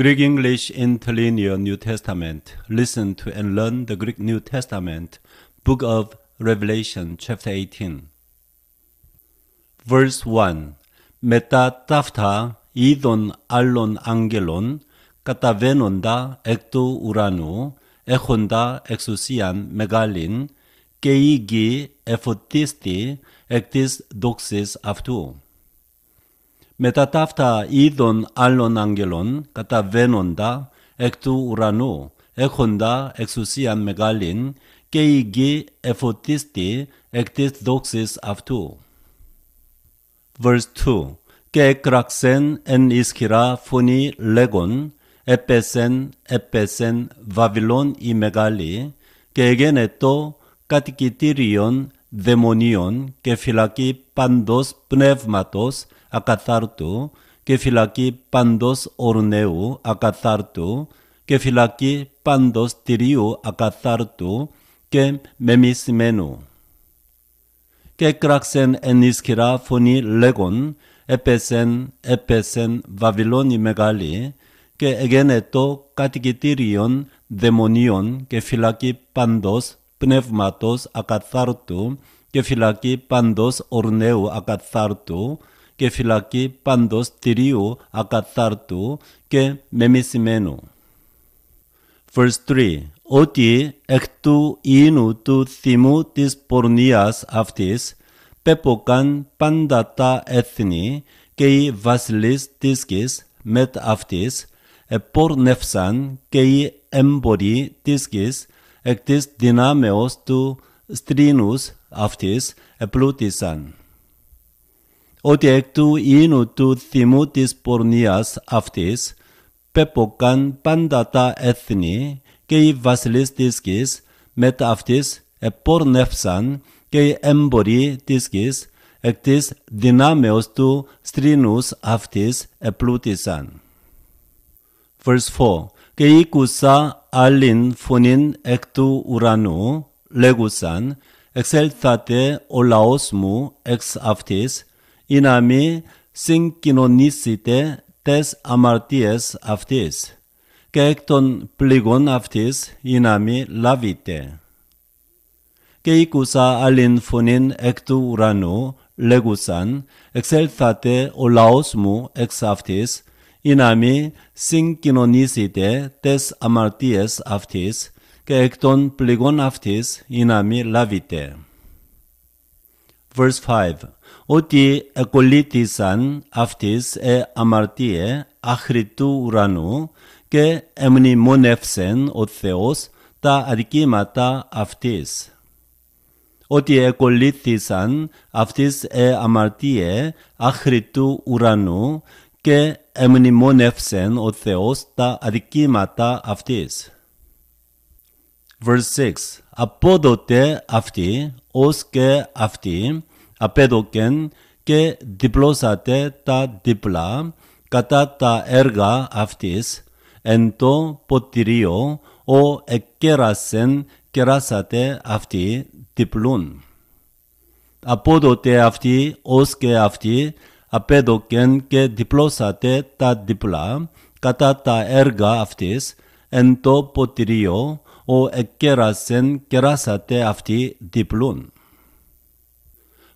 Greek English Interlinear New Testament. Listen to and learn the Greek New Testament, Book of Revelation, Chapter 18. Verse 1. Meta tafta idon allon angelon, katavenonda ecto uranu, echonda exousian megalin, kei ge efotisti, ectis doxis aftou. μετά ταύτα είδων άλλων άγγελων καταβαίνοντα εκ του ουρανού, έχοντα εξουσία μεγάλην και η γη εφωτίστη εκ της δόξης αυτού. Verse 2 Και εκραξέν εν ισχυρά φωνή λέγον, επέσεν, επέσεν, βαβυλών η μεγάλη, και έγινε το κατοικητήριον δαιμονίων και φυλακή πάντως πνεύματος ακαθάρτου και φυλακή πάντως ορνέου ακαθάρτου και φυλακή πάντως τυρίου ακαθάρτου και μεμισμένου. Και κράξεν εν ισχυρά φωνή λέγον, έπεσεν, έπεσεν, βαβυλώνη μεγάλη, και εγένετο κατοικητήριον δαιμονίων και φυλακή πάντως πνεύματος ακαθάρτου και φυλακή παντός ορνέου ακαθάρτου και φυλακή παντός τυρίου ακαθάρτου και μεμισημένου. Verse 3. Ότι εκ του ίνου του θυμού της πορνείας αυτής πέποκαν πάντα τα έθνη και οι βασιλείς της γης μετ' αυτής επόρνευσαν και οι έμποροι της γης της δυνάμεως του στρινούς αυτής επλούτησαν. Ότι εκ του ίνου του θυμού της πορνείας αυτής πέποκαν πάντα τα έθνη και οι βασιλείς της γης μετά αυτής επόρνευσαν και οι έμποροι της γης εκ της δυνάμεως του στρίνους αυτής επλούτησαν. Verse 4 Και οίκουσα 알린 포닌 액투 우라누 레구산 엑셀타테 올라오스무 엑스 아프티스 이나미 싱키노니시테 테스 아마르티에스 아프티스 케이크톤 플리곤 아프티스 이나미 라비테 케이쿠사 알린 포닌 액투 우라누 레구산 엑셀타테 올라오스무 엑스 아프티스 이남이 sinkinonisidae des amarties aftis, que ecton πληγών aftis inami lavite. Verse 5. Ότι εκολύτησαν αυτής ε αμαρτίε αχρητού ουρανού και εμνημονεύσεν ο Θεός τα αδικήματα αυτής. Ότι εκολύθησαν αυτής ε αμαρτίε αχρητού ουρανού και εμνημόνευσεν ο Θεός τα αδικήματα αυτής. Verse 6. Απόδοτε αυτοί, ως και αυτοί, απέδοκεν και διπλώσατε τα διπλά κατά τα έργα αυτής, εν το ποτηρίο, ο εκκερασεν κεράσατε αυτοί διπλούν. Απόδοτε αυτοί, ως και αυτοί, απέδο και διπλώσατε τα διπλά κατά τα έργα αυτής, εν το ποτηρίο, ο εκκέρασεν κεράσατε αυτή διπλούν.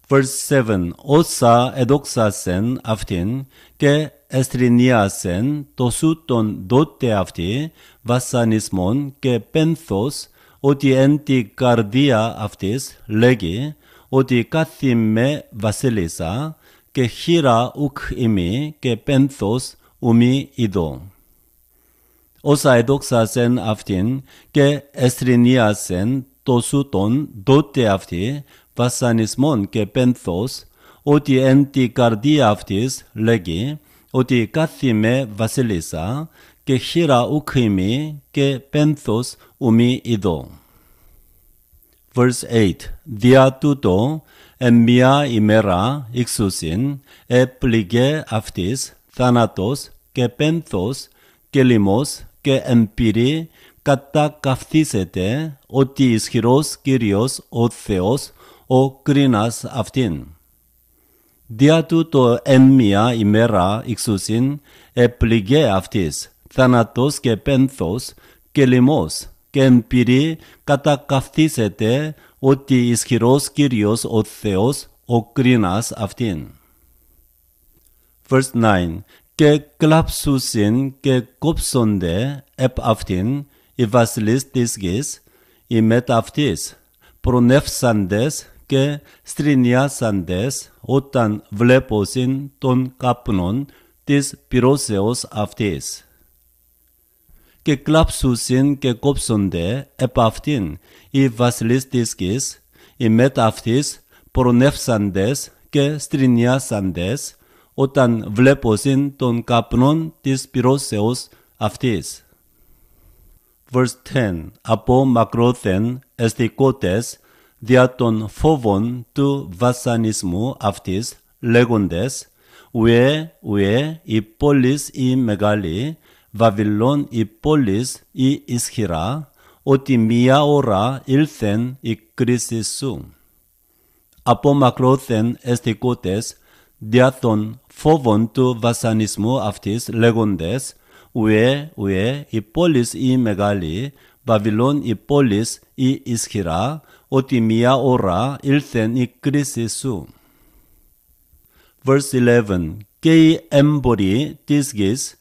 Verse 7. Όσα εδόξασεν αυτήν και εστρινίασεν το σου τον δότε αυτή βασανισμόν και πένθος ότι εν τη καρδία αυτής λέγει ότι κάθε με βασίλισσα χείρα ουκ ημί και πένθος ουμί umi ido. εδόξασεν αυτήν και εστρινίασεν estriniasen τον dote αυτή βασανισμόν και πένθος, ότι εν τη καρδία αυτής λέγει ότι κάθι με βασίλισσα και χείρα ουκ ημί και πένθος ουμί ειδώ. Verse 8. Δια τούτο εμμία ημέρα εξουσιν, επληγέ αυτής, θάνατος και πένθος και και εμπειρή κατακαυθίσεται ότι ισχυρός Κύριος ο Θεός ο κρίνας αυτήν. Δια του το εμμία ημέρα εξουσιν, επληγέ αυτής, θάνατος και πένθος και και εμπειρή κατακαυθίσεται ότι ισχυρός Κύριος ο Θεός ο κρίνας αυτήν. Verse 9 Και κλαψούσιν και κόψονται επ' αυτήν οι βασιλείς της γης, οι μεταυτής, προνεύσαντες και στρινιάσαντες όταν βλέπωσιν τον καπνόν της πυρόσεως αυτής. Και κλαψούσιν και κόψονται επ' αυτήν и βασιλιστίσκης, οι μεταυτείς προνεύσαντες και στρινιάσαντες, όταν βλέπωσιν τον καπνόν της πυρόσεως αυτής. Verse 10. Από μακρόθεν εστικότες δια των φόβων του βασανισμού αυτής λέγοντες «Ουε, ουε, η πόλης η μεγάλη, Βαβυλών η πόλης η ισχυρά, ότι μία ώρα ήλθεν η κρίση σου. μακρόθεν εστικότες δια των φόβων του βασανισμού αυτής λέγοντες «Ουε, ουε, η πόλης η μεγάλη, Βαβυλών η πόλης η ισχυρά, ότι μία ώρα ήλθεν η κρίση σου». Verse 11 «Και οι έμποροι της γης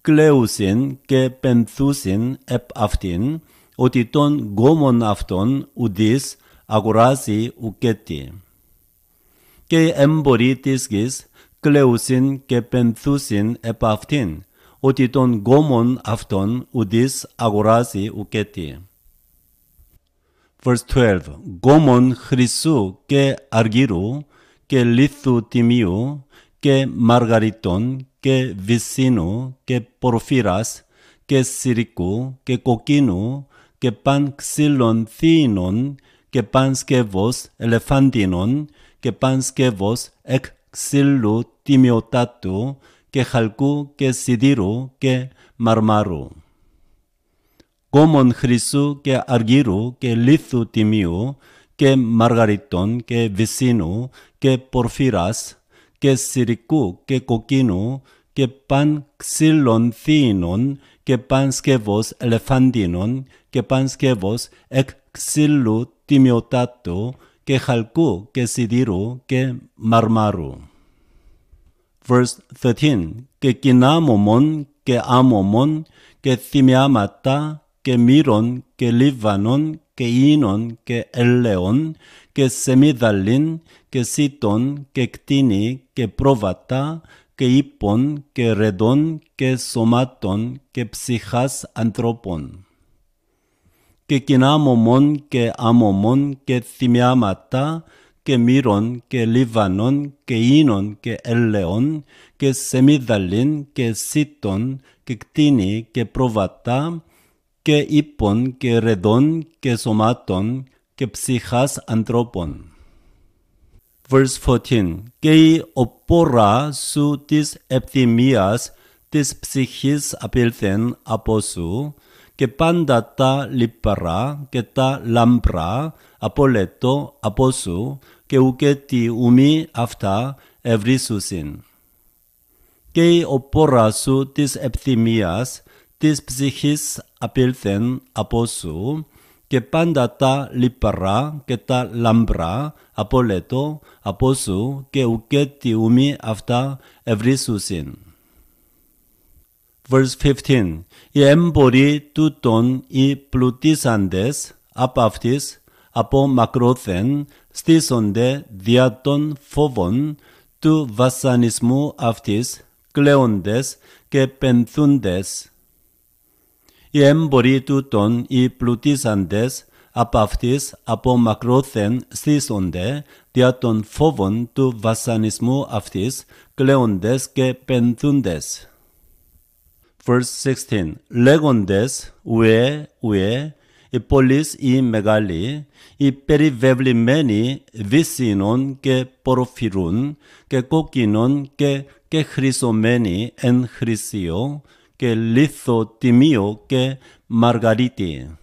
κλαίουσιν και πενθούσιν επ' αυτήν, ότι τον γόμον αυτόν ουδείς αγοράζει ουκέτη. Και εμπορεί της γης κλαίουσιν και πενθούσιν επ' αυτήν, ότι τον γόμον αυτόν ουδείς αγοράζει ουκέτη. Verse 12. γομον χρυσού και αργύρου και λίθου τιμίου και μαργαριτών και βυσσίνου και πορφύρας και σιρικού και κοκκίνου και παν ξύλων θύνων και παν σκεύος ελεφάντινων και παν σκεύος εκ ξύλου τιμιωτάτου και χαλκού και σιδήρου και μαρμάρου. Κόμων χρυσού και αργύρου και λίθου τιμίου και μαργαριτών και βυσίνου και πορφύρας και σιρικού και κοκκίνου και παν ξυλονθήνων και παν σκεύος ελεφάντινων και παν σκεύος εκ ξύλου τιμιωτάτου και χαλκού και σιδήρου και μαρμάρου. Verse 13 Και κοινά μομών και άμομων και θυμιάματα και και και ίνων και ελαιών και σεμίδαλιν και σίτων και κτίνη και πρόβατα και ύπων και ρεδών και σωμάτων και ψυχάς ανθρώπων. Και κοινάμωμων και άμωμων και θυμιάματα και μύρων και λίβανων και ίνων και ελαιών και σεμίδαλιν και σίτων και κτίνη και πρόβατα και ύπων και ρεδών και σωμάτων και ψυχάς ανθρώπων. Verse 14. Και η οπόρα σου της επιθυμίας της ψυχής απήλθεν από σου και πάντα τα λιπαρά και τα λαμπρά απολέτω από σου και ουκε τη ουμή αυτά ευρύσουσιν. Και η οπόρα σου της επιθυμίας της ψυχής απήλθεν από σου, και πάντα τα λιπαρά και τα λαμπρά απολετό από σου και ουκέ τη ουμή αυτά ευρύσουσιν. Verse 15. Οι έμποροι τούτων οι πλουτίσαντες από αυτής από μακρόθεν στήσονται δια των φόβων του βασανισμού αυτής κλαίοντες και πενθούντες. Οι έμποροι Boritutón οι πλουτίζαντες, απαυτής από μακρόθεν στήσονται, δια των φόβων του βασανισμού αυτής, κλαίοντες και πενθούντες. Verse 16. Λέγοντες ουε ουε, οι πόλεις οι μεγάλοι, οι περιβεβλημένοι βυσίνων και ποροφυρούν και κόκκινων και, και εν χρυσίω, και λίθο τιμίο και μαργαρίτη.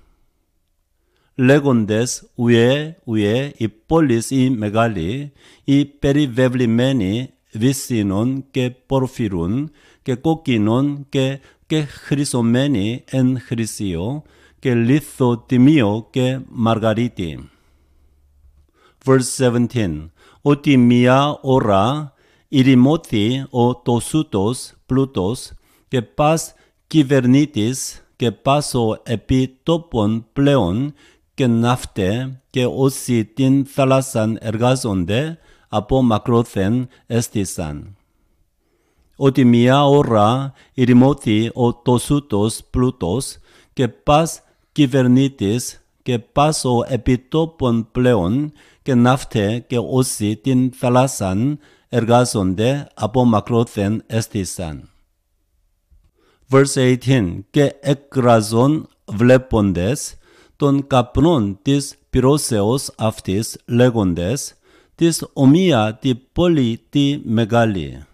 Λέγοντες ουε ουε η πόλης η μεγάλη, η περιβεβλημένη βυσσίνων και πορφυρούν και κόκκινων και, και εν χρυσίο και λίθο τιμίο και μαργαρίτη. Verse 17. Ότι μία ώρα ηρημώθη ο τοσούτος πλούτος και πας κυβερνήτης και πάσο επί τόπων πλέον και ναύτε και όσοι την θάλασσαν εργάζονται από μακρόθεν έστησαν. Ότι μία ώρα ηρημώθη ο τοσούτος πλούτος και πας κυβερνήτης και πάσο επί τόπων πλέον και ναύτε και όσοι την θάλασσαν εργάζονται από μακρόθεν έστησαν. Verse 18. Και εκραζών βλέποντες τον καπρον της πυρόσεως αυτής λέγοντες της ομοία τη πόλη τη μεγάλη.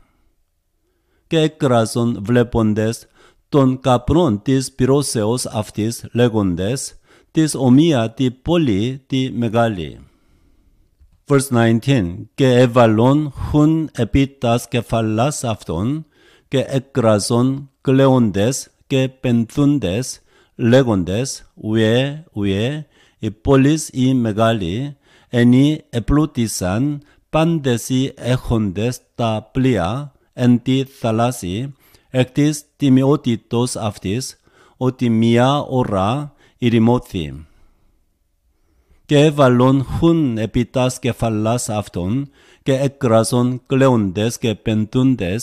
Και εκραζών βλέποντες τον καπρον της πυρόσεως αυτής λέγοντες της ομοία τη πόλη τη μεγάλη. Verse 19. Και έβαλον χουν επί τας κεφαλάς αυτών que ecrason cleontes, que Pentundes legondes, ue, ue, y polis y megali, eni eplutisan, pandesi ejondes ta plia, enti thalasi, ectis timiotitos aftis, otimia ora, irimothi. και valon hun επιτάς κεφαλάς αυτών, και έκραζον κλέοντες και pentundes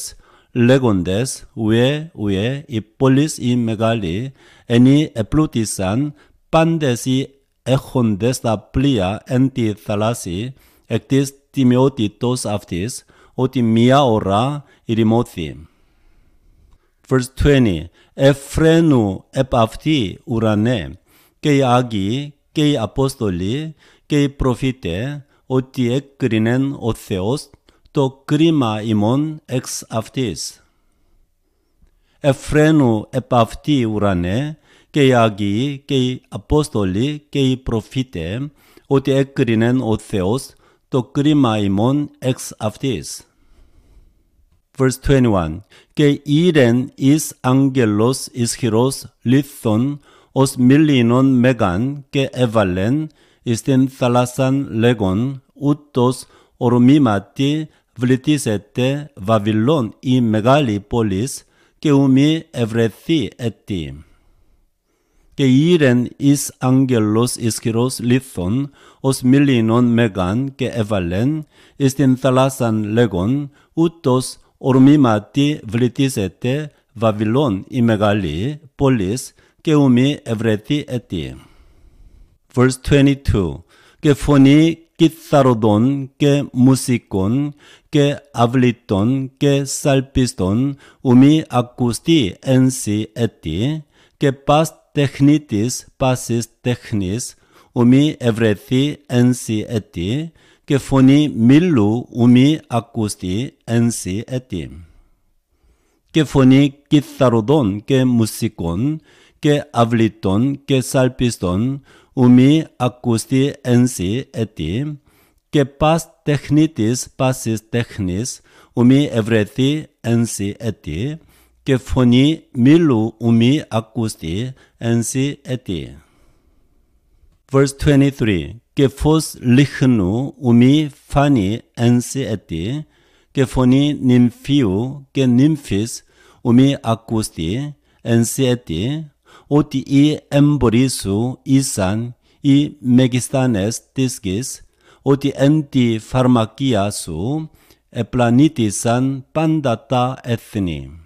λέγοντες ουε ουε οι πόλεις οι μεγάλοι, ενή επλούτησαν πάντες οι έχοντες τα πλοία εν τη θαλάσση, εκ της τιμιότητος αυτής, ότι μία ώρα ηρημώθη. Verse 20. Εφραίνου επ' αυτή ουρανέ, και οι Άγιοι και οι Απόστολοι και οι προφήτε, ότι έκρινεν ο Θεός το κρίμα ημών εξ αυτής. Εφραίνου επ' αυτή ουρανέ και οι Άγιοι και οι Απόστολοι και οι προφήτες ότι έκρινεν ο Θεός το κρίμα ημών εξ αυτής. Verse 21 Και ήρεν εις άγγελος ισχυρός λίθον ως μιλίνον μεγαν και έβαλεν εις την θάλασσαν λέγον ούτως ορμήματι βλητήσε Βαβυλών η μεγάλη πόλης και ουμή ευρεθεί ετή. Και ήρεν εις άγγελος ισχυρός λίθων ως μιλήνων μεγάν και εβαλέν εις την θαλάσσαν λέγον ούτως ορμήματι βλητήσε Βαβυλών η μεγάλη πόλης και ουμή ευρεθεί ετή. Verse 22 Και φωνή κιθαροδόν και μουσικόν και αυλητών και σαλπιστόν ουμι ακουστή ενσι έτη και πας τεχνίτης πάσης τεχνής ουμι ευρεθεί ενσι έτη και φωνή μιλού ουμι ακουστή ενσι έτη. Και φωνή κιθαροδόν και μουσικών και αυλητών και σαλπιστόν ομι ακούστη ενσι ετι και πας τεχνίτης πασις τεχνίς ομι ευρεθή ενσι ετι και φωνή μιλού ομι ακούστη ενσι ετι. Verse 23 και φως λιχνού ομι φανή ενσι ετι και φωνή νυμφίου και νυμφίς ομι ακούστη ενσι ετι ότι οι ἐμπορίσου ήσαν οι μεγιστάνες της γης, ότι εν τη φαρμακία σου επλανήτησαν πάντα τα έθνη.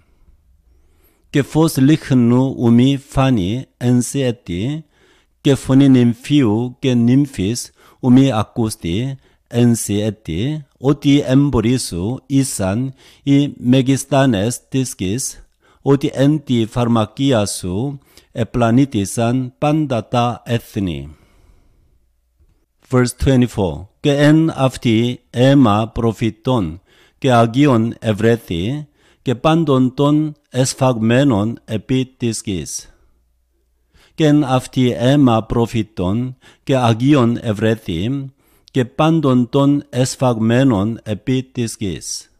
Και φως λίχνου ουμί φάνη έτη, και φωνή νυμφίου και νυμφής ουμί ακούστη έτη, ότι εμπορίσου ήσαν οι μεγιστάνες της γης, ότι εν τη φαρμακία σου επλανήτησαν πάντα τα έθνη. Verse 24 Και εν αυτή αίμα προφητών και αγίων ευρέθη και πάντων των εσφαγμένων επί της γης. Και εν αυτή αίμα προφητών και αγίων ευρέθη και πάντων των εσφαγμένων επί της γης.